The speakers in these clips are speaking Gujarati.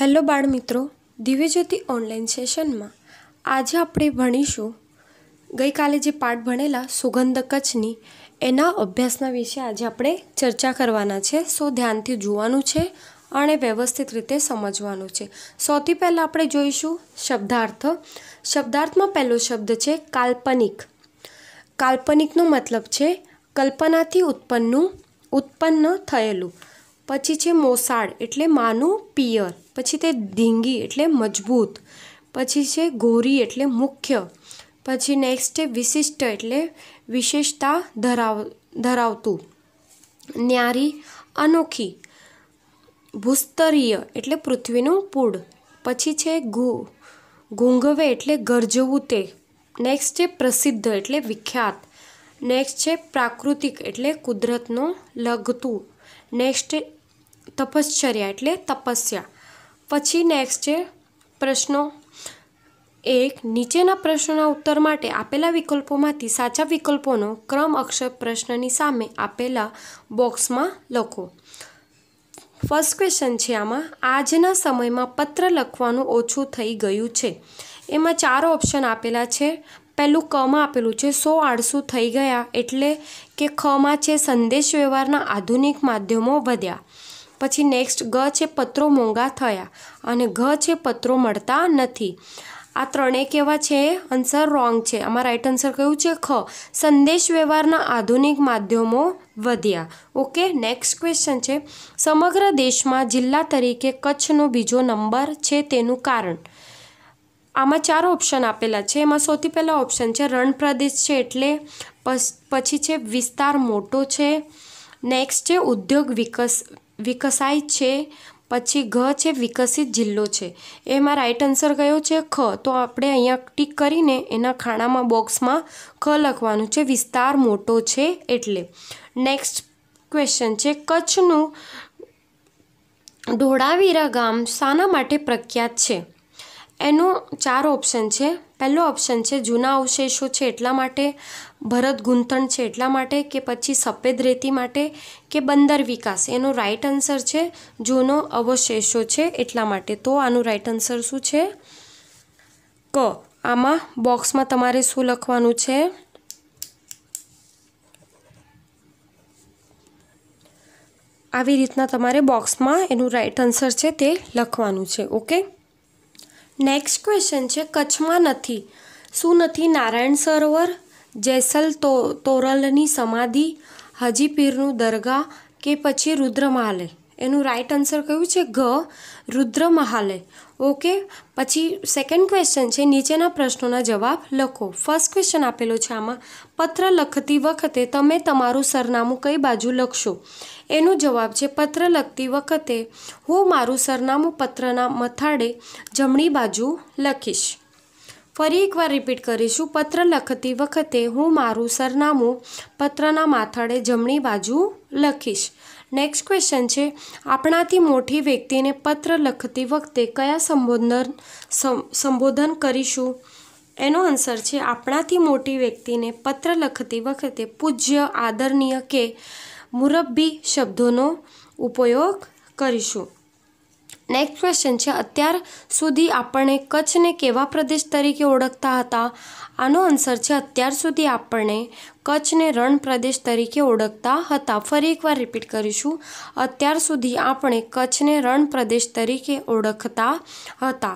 હેલો બાળ મિત્રો દિવ્યજ્યોતિ ઓનલાઈન સેશનમાં આજે આપણે ભણીશું ગઈકાલે જે પાઠ ભણેલા સુગંધ કચ્છની એના અભ્યાસના વિશે આજે આપણે ચર્ચા કરવાના છે સો ધ્યાનથી જોવાનું છે અને વ્યવસ્થિત રીતે સમજવાનું છે સૌથી પહેલાં આપણે જોઈશું શબ્દાર્થ શબ્દાર્થમાં પહેલો શબ્દ છે કાલ્પનિક કાલ્પનિકનો મતલબ છે કલ્પનાથી ઉત્પન્નનું ઉત્પન્ન થયેલું પછી છે મોસાળ એટલે માનું પિયર પછી તે ધીંગી એટલે મજબૂત પછી છે ગોરી એટલે મુખ્ય પછી નેક્સ્ટ છે વિશિષ્ટ એટલે વિશેષતા ધરાવ ધરાવતું ન્યારી અનોખી ભૂસ્તરીય એટલે પૃથ્વીનું પૂળ પછી છે ગુ ગુંગવે એટલે ગરજવું તે નેક્સ્ટ છે પ્રસિદ્ધ એટલે વિખ્યાત નેક્સ્ટ છે પ્રાકૃતિક એટલે કુદરતનું લગતું નેક્સ્ટ તપશ્ચર્યા એટલે તપસ્યા પછી નેક્સ્ટ છે પ્રશ્નો એક નીચેના પ્રશ્નોના ઉત્તર માટે આપેલા વિકલ્પોમાંથી સાચા વિકલ્પોનો ક્રમ અક્ષર પ્રશ્નની સામે આપેલા બોક્સમાં લખો ફર્સ્ટ ક્વેશ્ચન છે આમાં આજના સમયમાં પત્ર લખવાનું ઓછું થઈ ગયું છે એમાં ચાર ઓપ્શન આપેલા છે પહેલું કમાં આપેલું છે સો આળસુ થઈ ગયા એટલે કે ખમાં છે સંદેશ વ્યવહારના આધુનિક માધ્યમો વધ્યા પછી નેક્સ્ટ ગ છે પત્રો મોંઘા થયા અને ઘ છે પત્રો મળતા નથી આ ત્રણેય કેવા છે આન્સર રોંગ છે આમાં રાઈટ આન્સર કયું છે ખ સંદેશ વ્યવહારના આધુનિક માધ્યમો વધ્યા ઓકે નેક્સ્ટ ક્વેશ્ચન છે સમગ્ર દેશમાં જિલ્લા તરીકે કચ્છનો બીજો નંબર છે તેનું કારણ આમાં ચાર ઓપ્શન આપેલા છે એમાં સૌથી પહેલાં ઓપ્શન છે રણ પ્રદેશ છે એટલે પછી છે વિસ્તાર મોટો છે નેક્સ્ટ છે ઉદ્યોગ વિકસ વિકસાય છે પછી ઘ છે વિકસિત જિલ્લો છે એમાં રાઈટ આન્સર કયો છે ખ તો આપણે અહીંયા ટીક કરીને એના ખાણામાં બોક્સમાં ખ લખવાનું છે વિસ્તાર મોટો છે એટલે નેક્સ્ટ ક્વેશ્ચન છે કચ્છનું ઢોળાવીરા ગામ શાના માટે પ્રખ્યાત છે એનો ચાર ઓપ્શન છે પહેલો ઓપ્શન છે જૂના અવશેષો છે એટલા માટે ભરત ગૂંથણ છે એટલા માટે કે પછી સફેદ રેતી માટે કે બંદર વિકાસ એનો રાઈટ આન્સર છે જૂનો અવશેષો છે એટલા માટે તો આનું રાઈટ આન્સર શું છે ક આમાં બોક્સમાં તમારે શું લખવાનું છે આવી રીતના તમારે બોક્સમાં એનું રાઈટ આન્સર છે તે લખવાનું છે ઓકે નેક્સ્ટ ક્વેશ્ચન છે કચ્છમાં નથી શું નથી નારાયણ સરોવર જેસલ તો તોરલની સમાધિ હજીપીરનું દરગાહ કે પછી રુદ્ર રુદ્રમહાલે એનું રાઈટ આન્સર કયું છે ઘ રુદ્રમહાલે ઓકે પછી સેકન્ડ ક્વેશ્ચન છે નીચેના પ્રશ્નોના જવાબ લખો ફર્સ્ટ ક્વેશ્ચન આપેલો છે આમાં પત્ર લખતી વખતે તમે તમારું સરનામું કઈ બાજુ લખશો એનો જવાબ છે પત્ર લખતી વખતે હું મારું સરનામું પત્રના મથાડે જમણી બાજુ લખીશ ફરી એકવાર રિપીટ કરીશું પત્ર લખતી વખતે હું મારું સરનામું પત્રના માથાડે જમણી બાજુ લખીશ નેક્સ્ટ ક્વેશ્ચન છે આપણાથી મોટી વ્યક્તિને પત્ર લખતી વખતે કયા સંબોધન સંબોધન કરીશું એનો આન્સર છે આપણાથી મોટી વ્યક્તિને પત્ર લખતી વખતે પૂજ્ય આદરણીય કે મુરબ્બી શબ્દોનો ઉપયોગ કરીશું નેક્સ્ટ ક્વેશ્ચન છે અત્યાર સુધી આપણને કચ્છને કેવા પ્રદેશ તરીકે ઓળખતા હતા આનો આન્સર છે અત્યાર સુધી આપણે કચ્છને રણ પ્રદેશ તરીકે ઓળખતા હતા ફરી એકવાર રિપીટ કરીશું અત્યાર સુધી આપણે કચ્છને રણ પ્રદેશ તરીકે ઓળખતા હતા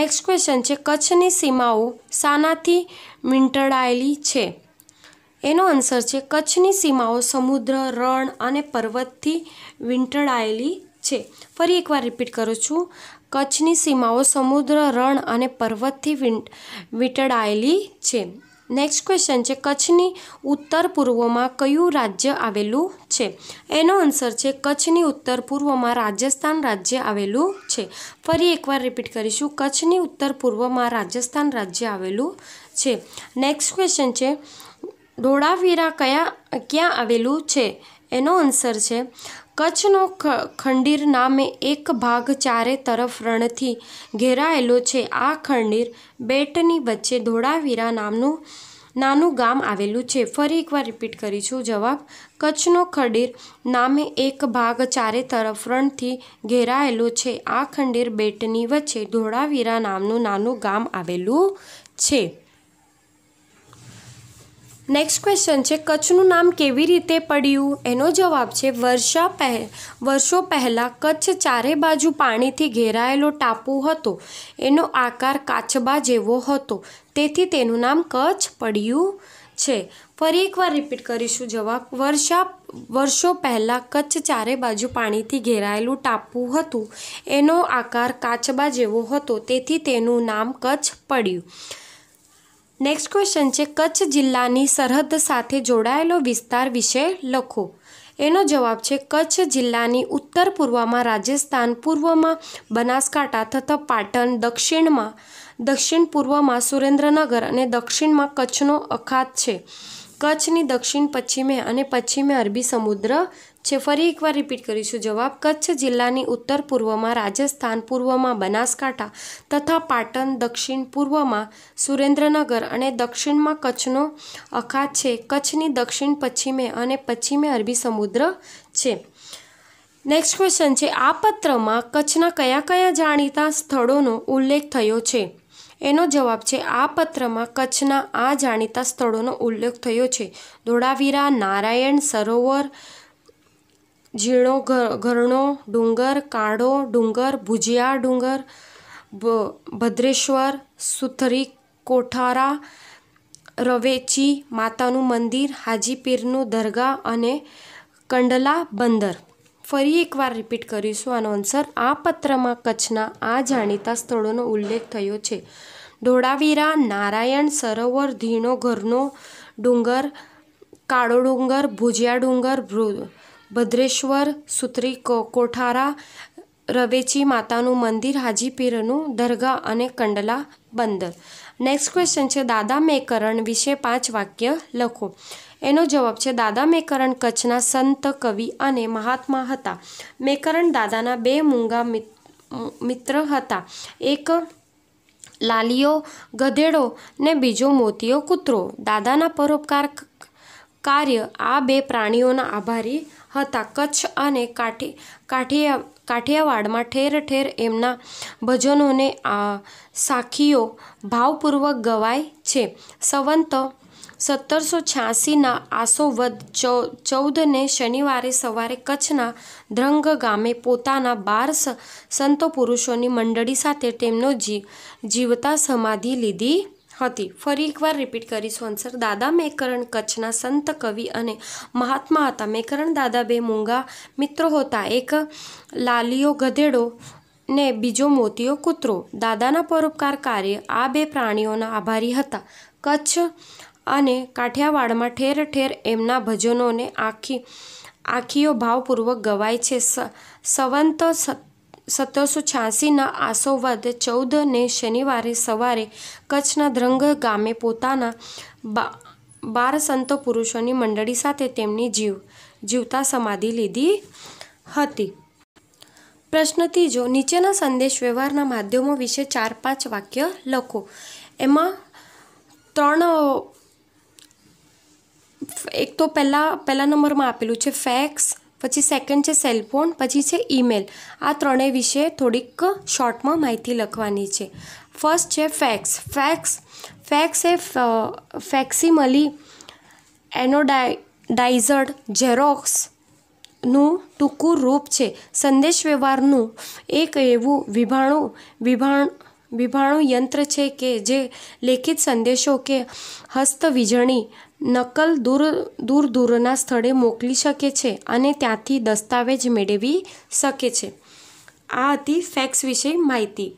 નેક્સ્ટ ક્વેશ્ચન છે કચ્છની સીમાઓ સાનાથી મીંટળાયેલી છે એનો આન્સર છે કચ્છની સીમાઓ સમુદ્ર રણ અને પર્વતથી વીંટળાયેલી છે ફરી એકવાર રિપીટ કરું છું કચ્છની સીમાઓ સમુદ્ર રણ અને પર્વતથી વીંટળાયેલી છે નેક્સ્ટ ક્વેશ્ચન છે કચ્છની ઉત્તર પૂર્વમાં કયું રાજ્ય આવેલું છે એનો આન્સર છે કચ્છની ઉત્તર પૂર્વમાં રાજસ્થાન રાજ્ય આવેલું છે ફરી એકવાર રિપીટ કરીશું કચ્છની ઉત્તર પૂર્વમાં રાજસ્થાન રાજ્ય આવેલું છે નેક્સ્ટ ક્વેશ્ચન છે ધોળાવીરા કયા ક્યાં આવેલું છે એનો આન્સર છે કચ્છનો ખંડીર નામે એક ભાગ ચારે તરફ રણથી ઘેરાયેલો છે આ ખંડીર બેટની વચ્ચે ધોળાવીરા નામનું નાનું ગામ આવેલું છે ફરી એકવાર રિપીટ કરીશું જવાબ કચ્છનો ખંડીર નામે એક ભાગ ચારે તરફ રણથી ઘેરાયેલો છે આ ખંડીર બેટની વચ્ચે ધોળાવીરા નામનું નાનું ગામ આવેલું છે નેક્સ્ટ ક્વેશ્ચન છે કચ્છનું નામ કેવી રીતે પડ્યું એનો જવાબ છે વર્ષા પહે વર્ષો પહેલાં કચ્છ ચારે બાજુ પાણીથી ઘેરાયેલો ટાપુ હતો એનો આકાર કાચબા જેવો હતો તેથી તેનું નામ કચ્છ પડ્યું છે ફરી એકવાર રિપીટ કરીશું જવાબ વર્ષા વર્ષો પહેલાં કચ્છ ચારે બાજુ પાણીથી ઘેરાયેલું ટાપુ હતું એનો આકાર કાચબા જેવો હતો તેથી તેનું નામ કચ્છ પડ્યું નેક્સ્ટ ક્વેશ્ચન છે કચ્છ જિલ્લાની સરહદ સાથે જોડાયેલો વિસ્તાર વિશે લખો એનો જવાબ છે કચ્છ જિલ્લાની ઉત્તર પૂર્વમાં રાજસ્થાન પૂર્વમાં બનાસકાંઠા તથા પાટણ દક્ષિણમાં દક્ષિણ પૂર્વમાં સુરેન્દ્રનગર અને દક્ષિણમાં કચ્છનો અખાત છે કચ્છની દક્ષિણ પશ્ચિમે અને પશ્ચિમે અરબી સમુદ્ર છે ફરી એકવાર રિપીટ કરીશું જવાબ કચ્છ જિલ્લાની ઉત્તર પૂર્વમાં રાજસ્થાન પૂર્વમાં બનાસકાંઠા તથા પાટણ દક્ષિણ પૂર્વમાં સુરેન્દ્રનગર અને દક્ષિણમાં કચ્છનો અખાત છે કચ્છની દક્ષિણ પશ્ચિમે અને પશ્ચિમે અરબી સમુદ્ર છે નેક્સ્ટ ક્વેશ્ચન છે આ પત્રમાં કચ્છના કયા કયા જાણીતા સ્થળોનો ઉલ્લેખ થયો છે એનો જવાબ છે આ પત્રમાં કચ્છના આ જાણીતા સ્થળોનો ઉલ્લેખ થયો છે ધોળાવીરા નારાયણ સરોવર ઝીણો ઘરણો ડુંગર કાળો ડુંગર ભુજિયા ડુંગર ભદ્રેશ્વર સુથરી કોઠારા રવેચી માતાનું મંદિર હાજીપીરનું દરગાહ અને કંડલા બંદર ફરી એકવાર રિપીટ કરીશું આનો આન્સર આ પત્રમાં કચ્છના આ જાણીતા સ્થળોનો ઉલ્લેખ થયો છે ઢોળાવીરા નારાયણ સરોવર ધીણો ઘરનો ડુંગર કાળો ડુંગર ભુજિયા ડુંગર ભૃ ભદ્રેશ્વર સુત્રી કોઠારા રવેચી માતાનું મંદિર હાજીપીરનું દરગાહ અને કંડલા બંદર નેક્સ્ટ ક્વેશ્ચન છે દાદા મેકરણ વિશે પાંચ વાક્ય લખો એનો જવાબ છે દાદા મેકરણ કચ્છના સંત કવિ અને મહાત્મા હતા મેકરણ દાદાના બે મૂંગા મિત્ર હતા એક લાલીઓ ગધેડો ને બીજો મોતીયો કૂતરો દાદાના પરોપકાર કાર્ય આ બે પ્રાણીઓના આભારી હતા કચ્છ અને કાઠી કાઠિયા કાઠિયાવાડમાં ઠેર ઠેર એમના ભજનોને આ સાખીઓ ભાવપૂર્વક ગવાય છે સંવંત સત્તરસો છ્યાસીના આસો વદ ચૌદને શનિવારે સવારે કચ્છના ધ્રંગ ગામે પોતાના બાર સંતો પુરુષોની મંડળી સાથે તેમનો જીવતા સમાધિ લીધી હતી ફરી એકવાર રિપીટ કરીશું આન્સર દાદા મેકરણ કચ્છના સંત કવિ અને મહાત્મા હતા મેકરણ દાદા બે મૂંગા મિત્રો હતા એક લાલીઓ ગધેડો ને બીજો મોતીયો કૂતરો દાદાના પરોપકાર કાર્ય આ બે પ્રાણીઓના આભારી હતા કચ્છ અને કાઠિયાવાડમાં ઠેર ઠેર એમના ભજનોને આખી આખીઓ ભાવપૂર્વક ગવાય છે સવંત સત્તરસો છ્યાસીના આસો વદ ચૌદને શનિવારે સવારે કચ્છના ધ્રંગ ગામે પોતાના બા બાર સંત પુરુષોની મંડળી સાથે તેમની જીવ જીવતા સમાધિ લીધી હતી પ્રશ્નથી જો નીચેના સંદેશ વ્યવહારના માધ્યમો વિશે ચાર પાંચ વાક્ય લખો એમાં ત્રણ એક તો પહેલાં પહેલા નંબરમાં આપેલું છે ફેક્સ પછી સેકન્ડ છે સેલફોન પછી છે ઈમેલ આ ત્રણેય વિશે થોડીક શોર્ટમાં માહિતી લખવાની છે ફર્સ્ટ છે ફેક્સ ફેક્સ ફેક્સ એ ફેક્સિમલી એનોડાઇઝડ ઝેરોક્સ નું ટૂંકું રૂપ છે સંદેશ વ્યવહારનું એક એવું વિભાણું વિભાણ વિભાણું યંત્ર છે કે જે લેખિત સંદેશો કે હસ્તવીજળી નકલ દૂર દૂર દૂરના સ્થળે મોકલી શકે છે અને ત્યાંથી દસ્તાવેજ મેળવી શકે છે આ હતી ફેક્સ વિશે માહિતી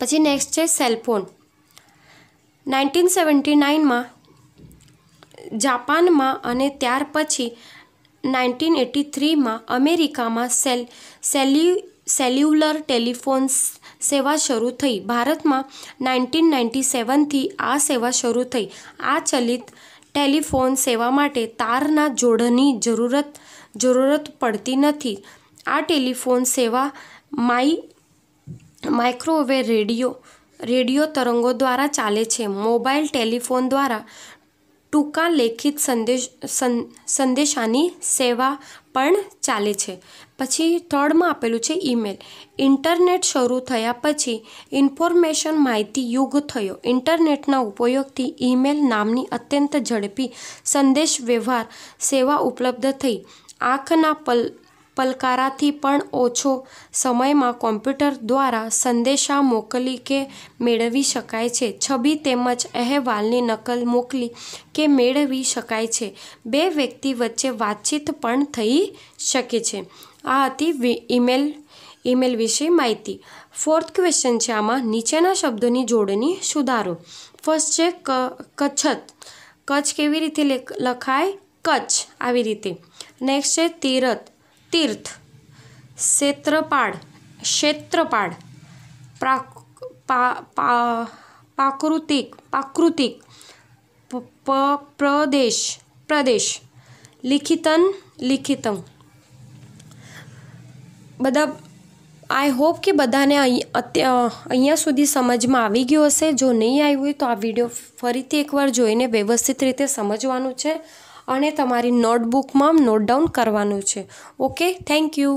પછી નેક્સ્ટ છે સેલફોન નાઇન્ટીન સેવન્ટી નાઇનમાં જાપાનમાં અને ત્યાર પછી નાઇન્ટીન એટી થ્રીમાં અમેરિકામાં સેલ સેલ્યુ સેલ્યુલર ટેલિફોન્સ સેવા શરૂ થઈ ભારતમાં નાઇન્ટીન નાઇન્ટી સેવનથી આ સેવા શરૂ થઈ આ ચલિત ટેલિફોન સેવા માટે તારના જોડની જરૂરત જરૂરત પડતી નથી આ ટેલિફોન સેવા માઈ માઇક્રોવેવ રેડિયો રેડિયો તરંગો દ્વારા ચાલે છે મોબાઈલ ટેલિફોન દ્વારા ટૂંકા લેખિત સંદેશ સંદેશાની સેવા પણ ચાલે છે પછી થર્ડમાં આપેલું છે ઈમેલ ઇન્ટરનેટ શરૂ થયા પછી ઇન્ફોર્મેશન માહિતી યુગ થયો ઇન્ટરનેટના ઉપયોગથી ઈમેલ નામની અત્યંત ઝડપી સંદેશ વ્યવહાર સેવા ઉપલબ્ધ થઈ આંખના પલ પલકારાથી પણ ઓછો સમયમાં કોમ્પ્યુટર દ્વારા સંદેશા મોકલી કે મેળવી શકાય છે છબી તેમજ અહેવાલની નકલ મોકલી કે મેળવી શકાય છે બે વ્યક્તિ વચ્ચે વાતચીત પણ થઈ શકે છે આ હતી ઈમેલ ઈમેલ વિશે માહિતી ફોર્થ ક્વેશ્ચન છે આમાં નીચેના શબ્દોની જોડણી સુધારો ફર્સ્ટ છે ક કચ્છત કચ્છ કેવી રીતે લખાય કચ્છ આવી રીતે નેક્સ્ટ છે તીરથ તીર્થ ક્ષેત્રપાળ ક્ષેત્રપાળ પ્રાક પ્રાકૃતિક પ્રાકૃતિક પ્રદેશ પ્રદેશ લિખિતન લિખિતમ બધા આઈ હોપ કે બધાને અહીંયા સુધી સમજમાં આવી ગયું હશે જો નહીં આવ્યું હોય તો આ વિડીયો ફરીથી એકવાર જોઈને વ્યવસ્થિત રીતે સમજવાનું છે અને તમારી નોટબુકમાં નોટ ડાઉન કરવાનું છે ઓકે થેન્ક યુ